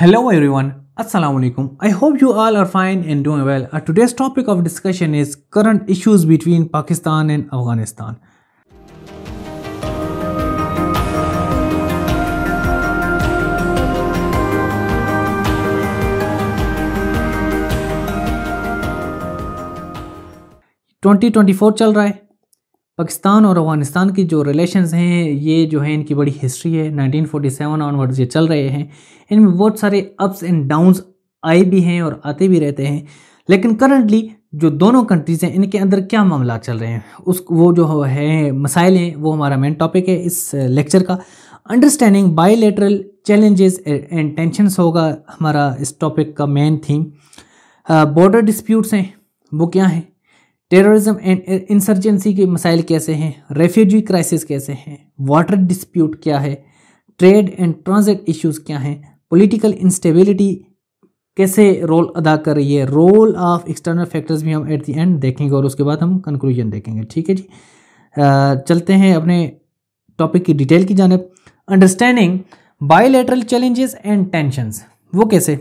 Hello everyone, Assalamualaikum. I hope you all are fine and doing well. Our today's topic of discussion is current issues between Pakistan and Afghanistan. Twenty twenty four चल रहा है पाकिस्तान और अफगानिस्तान की जो relations हैं ये जो है इनकी बड़ी हिस्ट्री है 1947 ऑनवर्ड्स ये चल रहे हैं इनमें बहुत सारे अप्स एंड डाउन्स आए भी हैं और आते भी रहते हैं लेकिन करंटली जो दोनों कंट्रीज़ हैं इनके अंदर क्या मामला चल रहे हैं उस वो जो है मसाइल हैं वो हमारा मेन टॉपिक है इस लेक्चर का understanding bilateral challenges and tensions होगा हमारा इस टॉपिक का मेन थीम बॉर्डर डिस्प्यूट्स हैं वो क्या हैं टेररिज्म एंड इंसर्जेंसी के मसाइल कैसे हैं रेफ्यूजी क्राइसिस कैसे हैं वाटर डिस्प्यूट क्या है ट्रेड एंड ट्रांजिट इश्यूज क्या हैं पॉलिटिकल इंस्टेबिलिटी कैसे रोल अदा कर रही है रोल ऑफ एक्सटर्नल फैक्टर्स भी हम एट दी एंड देखेंगे और उसके बाद हम कंक्लूजन देखेंगे ठीक है जी चलते हैं अपने टॉपिक की डिटेल की जानब understanding bilateral challenges and tensions वो कैसे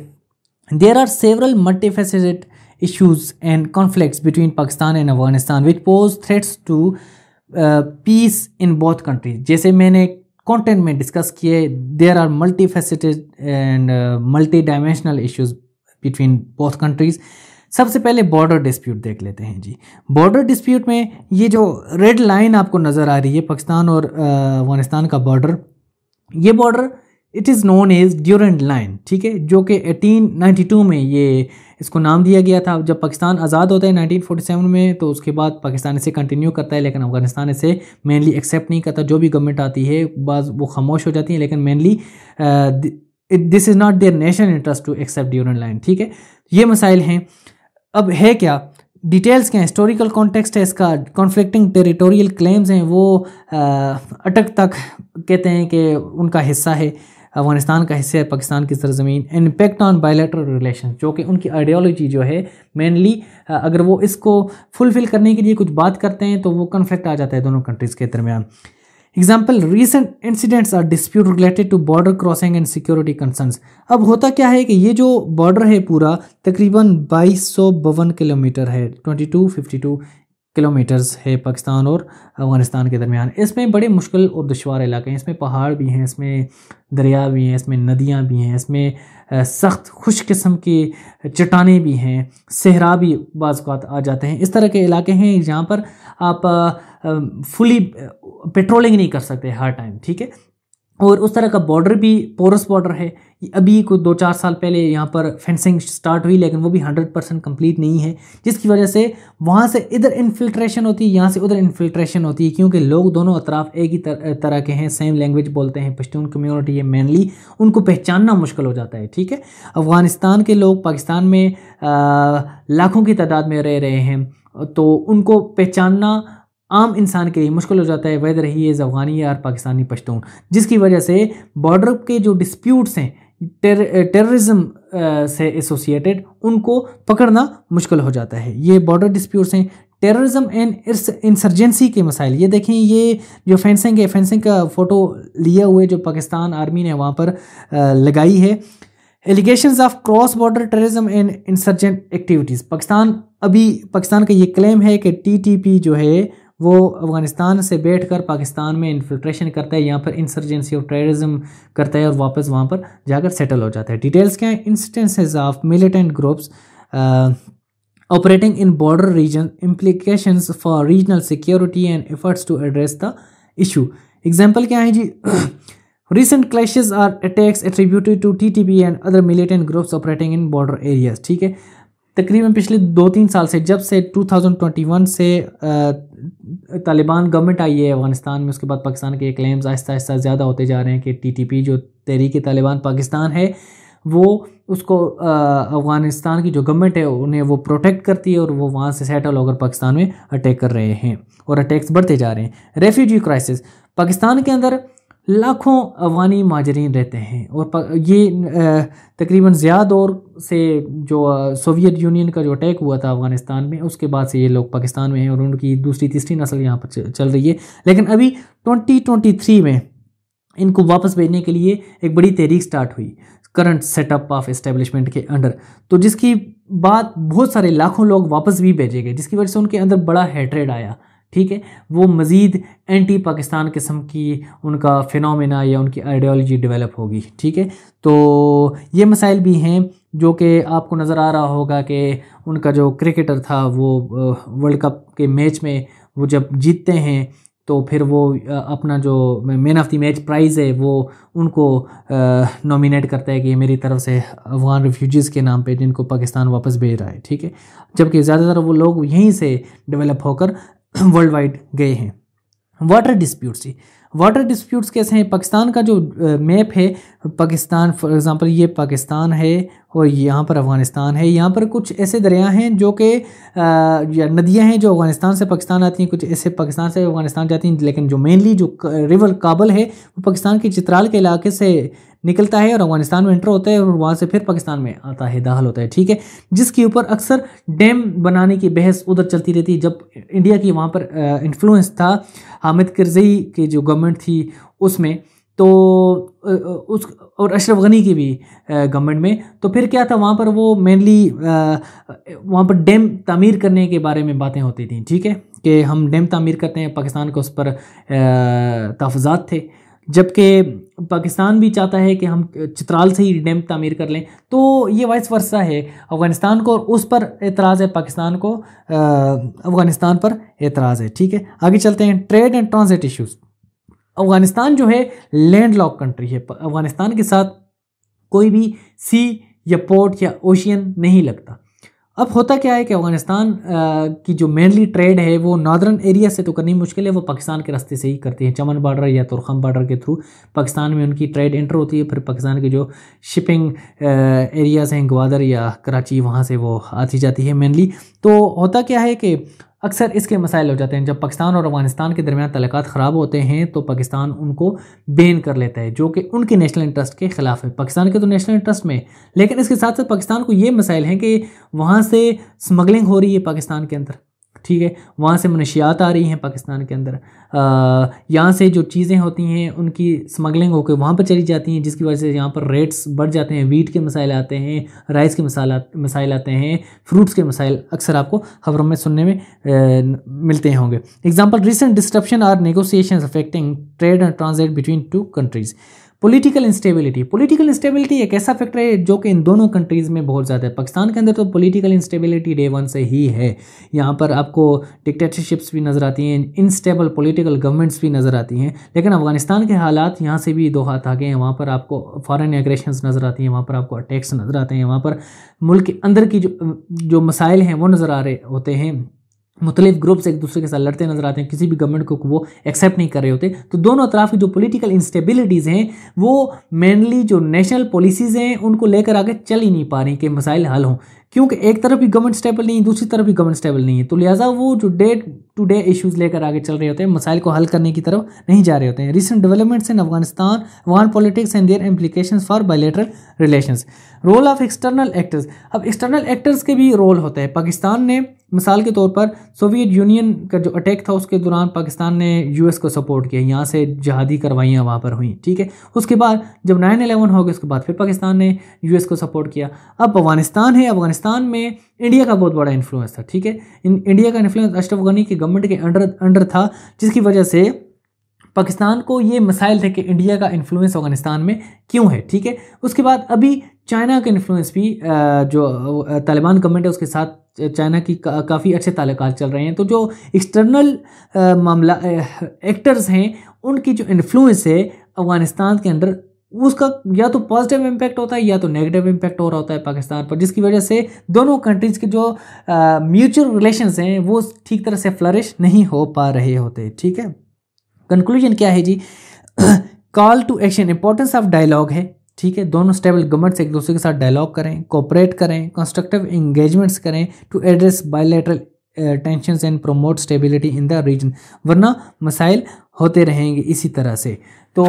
there are several multifaceted issues and conflicts between Pakistan and Afghanistan, which pose threats to uh, peace in both countries. जैसे मैंने कॉन्टेंट में डिस्कस किए there are multifaceted and multidimensional issues between both countries सबसे पहले border dispute देख लेते हैं जी border dispute में ये जो रेड लाइन आपको नज़र आ रही है पाकिस्तान और अफगानिस्तान uh, का बॉर्डर ये border it is known as Durand line ठीक है जो कि 1892 में ये इसको नाम दिया गया था जब पाकिस्तान आज़ाद होता है 1947 में तो उसके बाद पाकिस्तान इसे कंटिन्यू करता है लेकिन अफगानिस्तान इसे मेनली एक्सेप्ट नहीं करता जो भी गवर्नमेंट आती है बाज़ वो खामोश हो जाती है लेकिन mainly this is not their nation interest to accept Durand line ठीक है ये मसाइल हैं अब है क्या डिटेल्स क्या हिस्टोरिकल कॉन्टेक्स्ट है इसका कॉन्फ्लिक्टिंग टेरिटोरियल क्लेम्स हैं वो आ, अटक तक कहते हैं कि उनका हिस्सा है अफगानिस्तान का हिस्सा है पाकिस्तान की सरजमीन इम्पेक्ट ऑन बायोलेटरल रिलेशन जो कि उनकी आइडियोलॉजी जो है मेनली अगर वो इसको फुलफिल करने के लिए कुछ बात करते हैं तो वो कन्फ्लिक्ट आ जाता है दोनों कंट्रीज़ के दरमियान example recent incidents or dispute related to border crossing and security concerns अब होता क्या है कि ये जो बॉर्डर है पूरा तकरीबन बाईस किलोमीटर है टू किलोमीटर्स है पाकिस्तान और अफ़गानिस्तान के दरमियान इसमें बड़े मुश्किल और दुशवार इलाके हैं इसमें पहाड़ भी हैं इसमें दरिया भी हैं इसमें नदियाँ भी हैं इसमें सख्त खुश किस्म की चट्टाने भी हैं सहरा भी बाज़ात आ जाते हैं इस तरह के इलाके हैं जहाँ पर आप फुली पेट्रोलिंग नहीं कर सकते हर टाइम ठीक है और उस तरह का बॉर्डर भी पोरस बॉर्डर है अभी कुछ दो चार साल पहले यहाँ पर फेंसिंग स्टार्ट हुई लेकिन वो भी हंड्रेड परसेंट कम्प्लीट नहीं है जिसकी वजह से वहाँ से इधर इन्फिल्ट्रेशन होती है यहाँ से उधर इन्फिल्ट्रेशन होती है क्योंकि लोग दोनों अतराफ एक ही तर, तरह के हैं सेम लैंग्वेज बोलते हैं पश्तून कम्यूनिटी है मेनली उनको पहचानना मुश्किल हो जाता है ठीक है अफ़गानिस्तान के लोग पाकिस्तान में लाखों की तादाद में रह रहे हैं तो उनको पहचानना आम इंसान के लिए मुश्किल हो जाता है वेदर ही इज़ अफगानी और पाकिस्तानी पश्तून जिसकी वजह से बॉर्डर के जो डिस्प्यूट्स हैं टेररिज्म से एसोसिएटेड उनको पकड़ना मुश्किल हो जाता है ये बॉर्डर डिस्प्यूट्स हैं टेररिज्म एंड इंसर्जेंसी के मसाइल ये देखें ये जो फेंसिंग है फेंसिंग का फ़ोटो लिए हुए जो पाकिस्तान आर्मी ने वहाँ पर लगाई है allegation of cross border terrorism and insurgent activities Pakistan अभी पाकिस्तान का ये क्लेम है कि टीटीपी जो है वो अफ़गानिस्तान से बैठ कर पाकिस्तान में इन्फिल्ट्रेशन करता है या फिर इंसर्जेंसी ऑफ टेररिज्म करता है और वापस वहाँ पर जाकर सेटल हो जाता है डिटेल्स क्या है instances of militant groups operating in border region implication for regional security and efforts to address the issue example क्या है जी recent clash or attacks attributed to T T B and other militant groups operating in border areas ठीक है तकरीबन पिछले दो तीन साल से जब से 2021 से तालिबान गवर्नमेंट आई है अफगानिस्तान में उसके बाद पाकिस्तान के क्लेम्स आहिस्ता आहिस्ता ज़्यादा होते जा रहे हैं कि टीटीपी जो तहरीक तालिबान पाकिस्तान है वो उसको अफ़गानिस्तान की जो गवर्नमेंट है उन्हें वो प्रोटेक्ट करती है और वो वहाँ से सेटल होकर पाकिस्तान में अटैक कर रहे हैं और अटैक्स बढ़ते जा रहे हैं रेफ्यूजी क्राइसिस पाकिस्तान के अंदर लाखों अवानी माजरीन रहते हैं और ये तकरीबन ज़्यादा दौर से जो सोवियत यूनियन का जो अटैक हुआ था अफ़गानिस्तान में उसके बाद से ये लोग पाकिस्तान में हैं और उनकी दूसरी तीसरी नस्ल यहाँ पर चल रही है लेकिन अभी 2023 में इनको वापस भेजने के लिए एक बड़ी तहरीक स्टार्ट हुई करंट सेटअप ऑफ इस्टेबलिशमेंट के अंडर तो जिसकी बात बहुत सारे लाखों लोग वापस भी भेजे गए जिसकी वजह से उनके अंदर बड़ा हेटरेड आया ठीक है वो मज़ीद एंटी पाकिस्तान किस्म की उनका फिनोमेना या उनकी आइडियोलॉजी डेवलप होगी ठीक है तो ये मसाइल भी हैं जो कि आपको नज़र आ रहा होगा कि उनका जो क्रिकेटर था वो वर्ल्ड कप के मैच में वो जब जीतते हैं तो फिर वो अपना जो man of the match prize है वो उनको नॉमिनेट करता है कि मेरी तरफ से अफगान रिफ्यूजीज़ के नाम पे जिनको पाकिस्तान वापस भेज रहा है ठीक है जबकि ज़्यादातर वो लोग यहीं से डेवलप होकर वर्ल्ड वाइड गए हैं वाटर डिस्प्यूट्स वाटर डिस्प्यूट्स कैसे हैं पाकिस्तान का जो मैप है पाकिस्तान फॉर एग्ज़ाम्पल ये पाकिस्तान है और यहाँ पर अफ़गानिस्तान है यहाँ पर कुछ ऐसे दरिया हैं जो कि नदियाँ हैं जो अफ़गानिस्तान से पाकिस्तान आती हैं कुछ ऐसे पाकिस्तान से अफ़गानिस्तान जाती हैं लेकिन जो मेनली जो रिवर काबल है वो पाकिस्तान के चित्राल के इलाके से निकलता है और अफगानिस्तान में एंटर होता है और वहाँ से फिर पाकिस्तान में आता है दाखिल होता है ठीक है जिसके ऊपर अक्सर डैम बनाने की बहस उधर चलती रहती है जब इंडिया की वहाँ पर इन्फ्लुएंस था हामिद करजई की जो गवर्नमेंट थी उसमें तो उस और अशरफ गनी की भी गवर्नमेंट में तो फिर क्या था वहाँ पर वो मेनली वहाँ पर डैम तमीर करने के बारे में बातें होती थी ठीक है कि हम डैम तमीर करते हैं पाकिस्तान के उस पर तहफात थे जबकि पाकिस्तान भी चाहता है कि हम चित्राल से ही डैम तमीर कर लें तो ये वाइस वर्षा है अफ़गानिस्तान को और उस पर एतराज़ है पाकिस्तान को अफ़गानिस्तान पर एतराज़ है ठीक है आगे चलते हैं trade and transit issues Afghanistan जो है लैंड लॉक कंट्री है अफ़गानिस्तान के साथ कोई भी सी या पोर्ट या ओशियन नहीं लगता अब होता क्या है कि अफगानिस्तान की जो मेनली ट्रेड है वो नॉर्दर्न एरिया से तो करनी मुश्किल है वो पाकिस्तान के रास्ते से ही करती है चमन बॉर्डर या तुरखम बॉर्डर के थ्रू पाकिस्तान में उनकी ट्रेड इंटर होती है फिर पाकिस्तान के जो शिपिंग एरियाज़ हैं ग्वादर या कराची वहाँ से वो आती जाती है मेनली तो होता क्या है कि अक्सर इसके मसाइल हो जाते हैं जब पाकिस्तान और अफगानिस्तान के दरमियान तलक़ात ख़राब होते हैं तो पाकिस्तान उनको बैन कर लेता है जो कि उनके नेशनल इंटरेस्ट के ख़िलाफ़ है पाकिस्तान के तो नेशनल इंटरेस्ट में लेकिन इसके साथ साथ पाकिस्तान को ये मसाइल हैं कि वहाँ से स्मगलिंग हो रही है पाकिस्तान के अंदर ठीक है वहाँ से मनशियात आ रही हैं पाकिस्तान के अंदर यहाँ से जो चीज़ें होती हैं उनकी स्मगलिंग होकर वहाँ पर चली जाती हैं जिसकी वजह से यहाँ पर रेट्स बढ़ जाते हैं वीट के मसाइल आते हैं राइस के मसाल मसाइल आते हैं फ्रूट्स के मसाइल अक्सर आपको खबरों में सुनने में मिलते होंगे example recent disruption or negotiation affecting trade and transit between two countries political instability political instability एक ऐसा फैक्टर है जो कि इन दोनों कंट्रीज़ में बहुत ज़्यादा है पाकिस्तान के अंदर तो पॉलिटिकल इंस्टेबिलिटी डे वन से ही है यहाँ पर आपको डिक्टेटरशिप्स भी नज़र आती हैं इंस्टेबल पॉलिटिकल गवर्नमेंट्स भी नज़र आती हैं लेकिन अफगानिस्तान के हालात यहाँ से भी दो हाथ आगे गए हैं वहाँ पर आपको फॉरन एग्रेशन नज़र आती हैं वहाँ पर आपको अटैक्स नज़र आते हैं वहाँ पर मुल्क के अंदर की जो जो मसाइल हैं वो नज़र आ रहे होते हैं मुख्तलिफ ग्रुप्स एक दूसरे के साथ लड़ते नजर आते हैं किसी भी गवर्नमेंट को वो एक्सेप्ट नहीं कर रहे होते तो दोनों अतराफ की जो पॉलिटिकल इंस्टेबिलिटीज़ हैं वो मेनली जो नेशनल पॉलिसीज़ हैं उनको लेकर आगे चल ही नहीं पा रही कि मसाइल हल हों क्योंकि एक तरफ भी गवर्नमेंट स्टेबल नहीं दूसरी तरफ भी गवर्नमेंट स्टेबल नहीं है तो लिहाजा वो जो डे टू डे इशूज लेकर आगे चल रहे होते हैं मसाइल को हल करने की तरफ नहीं जा रहे होते हैं recent developments in Afghanistan one politics and their implication for bilateral relation role of external actors अब एक्सटर्नल एक्टर्स के भी रोल होते हैं पाकिस्तान ने मिसाल के तौर पर सोवियत यूनियन का जो अटैक था उसके दौरान पाकिस्तान ने यूएस को सपोर्ट किया यहाँ से जहादी कार्रवाइयाँ वहाँ पर हुई ठीक है उसके बाद जब नाइन अलेवन हो गया उसके बाद फिर पाकिस्तान ने यूएस को सपोर्ट किया अब अफगानिस्तान है अफगानिस्तान अफगानिस्तान में इंडिया का बहुत बड़ा इन्फ्लुएंस था ठीक है इन इंडिया का इन्फ्लुएंस अशरफ गनी की गवर्नमेंट के अंडर अंडर था जिसकी वजह से पाकिस्तान को ये मसाइल थे कि इंडिया का इन्फ्लुएंस अफगानिस्तान में क्यों है ठीक है उसके बाद अभी चाइना का इन्फ्लुएंस भी जो तालिबान गवर्नमेंट है उसके साथ चाइना की का, काफ़ी अच्छे ताल्लुक चल रहे हैं तो जो एक्सटर्नल मामला एक्टर्स हैं उनकी जो इन्फ्लुएंस है अफगानिस्तान के अंदर उसका या तो पॉजिटिव इम्पैक्ट होता है या तो नेगेटिव इम्पैक्ट हो रहा होता है पाकिस्तान पर जिसकी वजह से दोनों कंट्रीज़ के जो म्यूचुअल रिलेशंस हैं वो ठीक तरह से फ्लरिश नहीं हो पा रहे होते ठीक है कंक्लूजन क्या है जी call to action importance of dialogue है ठीक है दोनों स्टेबल गवर्नमेंट्स एक दूसरे के साथ डायलॉग करें कोऑपरेट करें कंस्ट्रक्टिव इंगेजमेंट्स करें to address bilateral tension and promote stability in the region वरना मसाइल होते रहेंगे इसी तरह से तो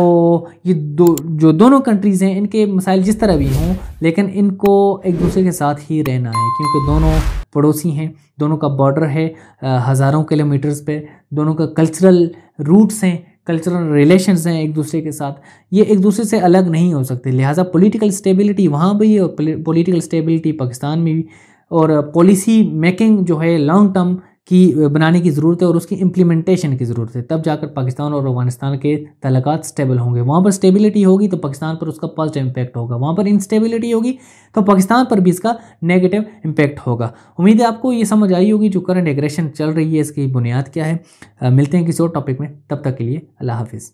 ये दो जो दोनों कंट्रीज़ हैं इनके मसाइल जिस तरह भी हों लेकिन इनको एक दूसरे के साथ ही रहना है क्योंकि दोनों पड़ोसी हैं दोनों का बॉर्डर है हज़ारों किलोमीटर्स पे दोनों का कल्चरल रूट्स हैं कल्चरल रिलेशंस हैं एक दूसरे के साथ ये एक दूसरे से अलग नहीं हो सकते लिहाजा पॉलिटिकल स्टेबिलिटी वहाँ भी और पॉलिटिकल स्टेबिलिटी पाकिस्तान में भी और पॉलिसी मेकिंग जो है लॉन्ग टर्म की बनाने की ज़रूरत है और उसकी इम्प्लीमेंटेशन की ज़रूरत है तब जाकर पाकिस्तान और अफगानिस्तान के तलाक स्टेबल होंगे वहाँ पर स्टेबिलिटी होगी तो पाकिस्तान पर उसका पॉजिटिव इम्पैक्ट होगा वहाँ पर इंस्टेबिलिटी होगी तो पाकिस्तान पर भी इसका नेगेटिव इम्पैक्ट होगा उम्मीद है आपको ये समझ आई होगी जो करंट एग्रेशन चल रही है इसकी बुनियाद क्या है मिलते हैं किसी और टॉपिक में तब तक के लिए अल्लाह हाफिज़